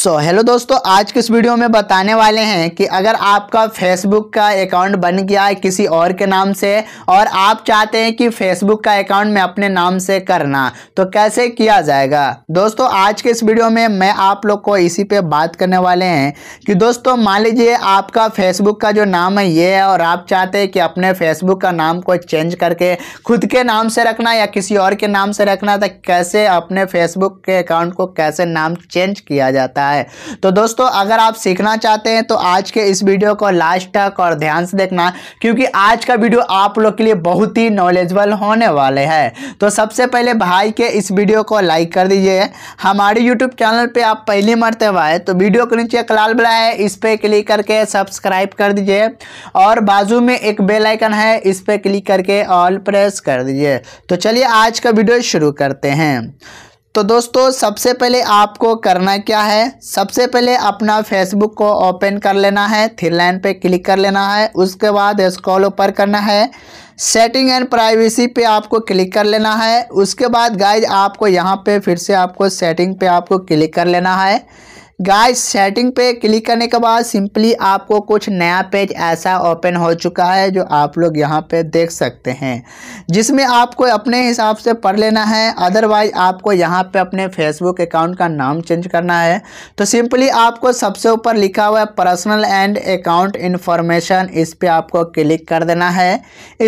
सो so, hello दोस्तों आज के इस वीडियो में बताने वाले हैं कि अगर आपका फेसबुक का अकाउंट बन गया है किसी और के नाम से और आप चाहते हैं कि फेसबुक का अकाउंट मैं अपने नाम से करना तो कैसे किया जाएगा दोस्तों आज के इस वीडियो में मैं आप लोग को इसी पे बात करने वाले हैं कि दोस्तों मान लीजिए आपका फेसबुक का जो नाम है ये है और आप चाहते हैं कि अपने फेसबुक का नाम को चेंज करके खुद के नाम से रखना या किसी और के नाम से रखना तो कैसे अपने फेसबुक के अकाउंट को कैसे नाम चेंज किया जाता है सकता है तो दोस्तों अगर आप सीखना चाहते हैं तो आज के इस वीडियो को लास्ट तक और ध्यान से देखना क्योंकि आज का वीडियो आप लोग के लिए बहुत ही नॉलेजबल होने वाले है तो सबसे पहले भाई के इस वीडियो को लाइक कर दीजिए हमारे यूट्यूब चैनल पर आप पहली मरते हुए तो वीडियो के नीचे एक लाल बड़ा है इस पर क्लिक करके सब्सक्राइब कर दीजिए और बाजू में एक बेल आइकन है इस पर क्लिक करके ऑल प्रेस कर दीजिए तो चलिए आज का वीडियो शुरू करते हैं तो दोस्तों सबसे पहले आपको करना क्या है सबसे पहले अपना फेसबुक को ओपन कर लेना है थ्री लाइन पे क्लिक कर लेना है उसके बाद स्क्रॉल ऊपर करना है सेटिंग एंड प्राइवेसी पे आपको क्लिक कर लेना है उसके बाद गाइज आपको यहाँ पे फिर से आपको सेटिंग पे आपको क्लिक कर लेना है गाइस सेटिंग पे क्लिक करने के बाद सिंपली आपको कुछ नया पेज ऐसा ओपन हो चुका है जो आप लोग यहाँ पे देख सकते हैं जिसमें आपको अपने हिसाब से पढ़ लेना है अदरवाइज आपको यहाँ पे अपने फेसबुक अकाउंट का नाम चेंज करना है तो सिंपली आपको सबसे ऊपर लिखा हुआ है पर्सनल एंड अकाउंट इन्फॉर्मेशन इस पर आपको क्लिक कर देना है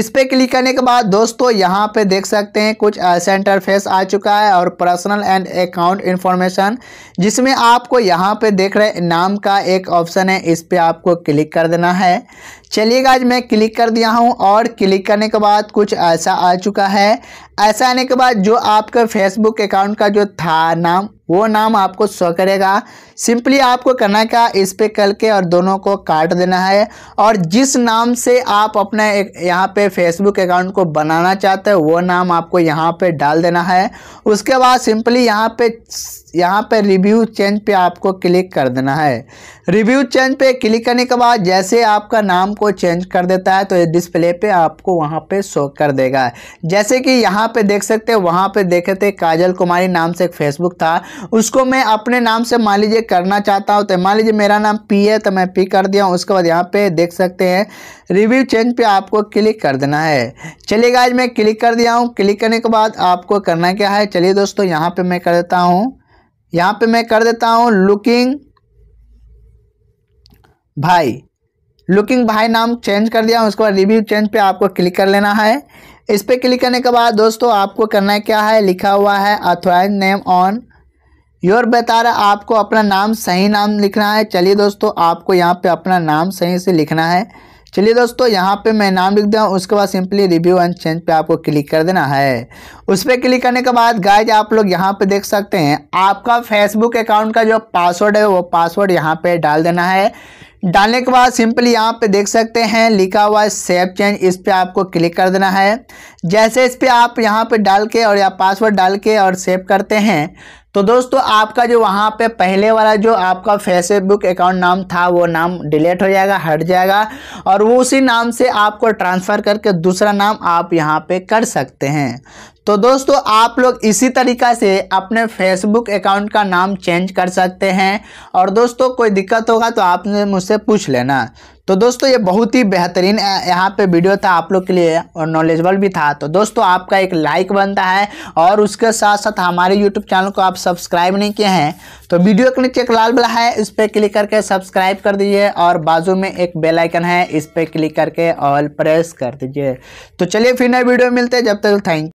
इस पर क्लिक करने के बाद दोस्तों यहाँ पर देख सकते हैं कुछ ऐसा इंटरफेस आ चुका है और पर्सनल एंड अकाउंट इन्फॉर्मेशन जिसमें आपको यहाँ यहाँ पे देख रहे नाम का एक ऑप्शन है इस पर आपको क्लिक कर देना है चलिएगा आज मैं क्लिक कर दिया हूँ और क्लिक करने के बाद कुछ ऐसा आ चुका है ऐसा आने के बाद जो आपका फेसबुक अकाउंट का जो था नाम वो नाम आपको शो करेगा सिंपली आपको करना क्या इस पर कल के और दोनों को काट देना है और जिस नाम से आप अपने यहाँ पे फेसबुक अकाउंट को बनाना चाहते हैं वो नाम आपको यहाँ पे डाल देना है उसके बाद सिंपली यहाँ पे यहाँ पे रिव्यू चेंज पे आपको क्लिक कर देना है रिव्यू चेंज पे क्लिक करने के बाद जैसे आपका नाम को चेंज कर देता है तो डिस्प्ले पर आपको वहाँ पर शो कर देगा जैसे कि यहाँ यहाँ पे देख सकते हैं वहाँ पे देखे थे काजल कुमारी नाम से एक फेसबुक था उसको मैं अपने नाम से मान लीजिए करना चाहता हूँ तो मान लीजिए मेरा नाम पी है तो मैं पी कर दिया हूँ उसके बाद यहाँ पे देख सकते हैं रिव्यू चेंज पे आपको क्लिक कर देना है चलिए आज मैं क्लिक कर दिया हूँ क्लिक करने के बाद आपको करना क्या है चलिए दोस्तों यहाँ पर मैं कर देता हूँ यहाँ पर मैं कर देता हूँ लुकिंग भाई लुकिंग भाई नाम चेंज कर दिया उसके बाद रिव्यू चेंज पे आपको क्लिक कर लेना है इस पर क्लिक करने के बाद दोस्तों आपको करना क्या है लिखा हुआ है अथोराइज नेम ऑन योर बता रहा आपको अपना नाम सही नाम लिखना है चलिए दोस्तों आपको यहाँ पे अपना नाम सही से लिखना है चलिए दोस्तों यहाँ पे मैं नाम लिख दिया उसके बाद सिंपली रिव्यू एंड चेंज पे आपको क्लिक कर देना है उस पर क्लिक करने के बाद गाइज आप लोग यहाँ पे देख सकते हैं आपका फेसबुक अकाउंट का जो पासवर्ड है वो पासवर्ड यहाँ पे डाल देना है डालने के बाद सिंपली यहाँ पे देख सकते हैं लिखा हुआ है सेव चेंज इस पर आपको क्लिक कर देना है जैसे इस पर आप यहाँ पे डाल के और या पासवर्ड डाल के और सेव करते हैं तो दोस्तों आपका जो वहाँ पे पहले वाला जो आपका फेसबुक अकाउंट नाम था वो नाम डिलीट हो जाएगा हट जाएगा और वो उसी नाम से आपको ट्रांसफ़र करके दूसरा नाम आप यहाँ पे कर सकते हैं तो दोस्तों आप लोग इसी तरीका से अपने फेसबुक अकाउंट का नाम चेंज कर सकते हैं और दोस्तों कोई दिक्कत होगा तो आपने मुझसे पूछ लेना तो दोस्तों ये बहुत ही बेहतरीन यहाँ पे वीडियो था आप लोग के लिए और नॉलेजबल भी था तो दोस्तों आपका एक लाइक बनता है और उसके साथ साथ हमारे यूट्यूब चैनल को आप सब्सक्राइब नहीं किए हैं तो वीडियो के नीचे एक लाल बला है इस पर क्लिक करके सब्सक्राइब कर दीजिए और बाजू में एक बेलाइकन है इस पर क्लिक करके ऑल प्रेस कर दीजिए तो चलिए फिर नए वीडियो मिलते हैं जब तक थैंक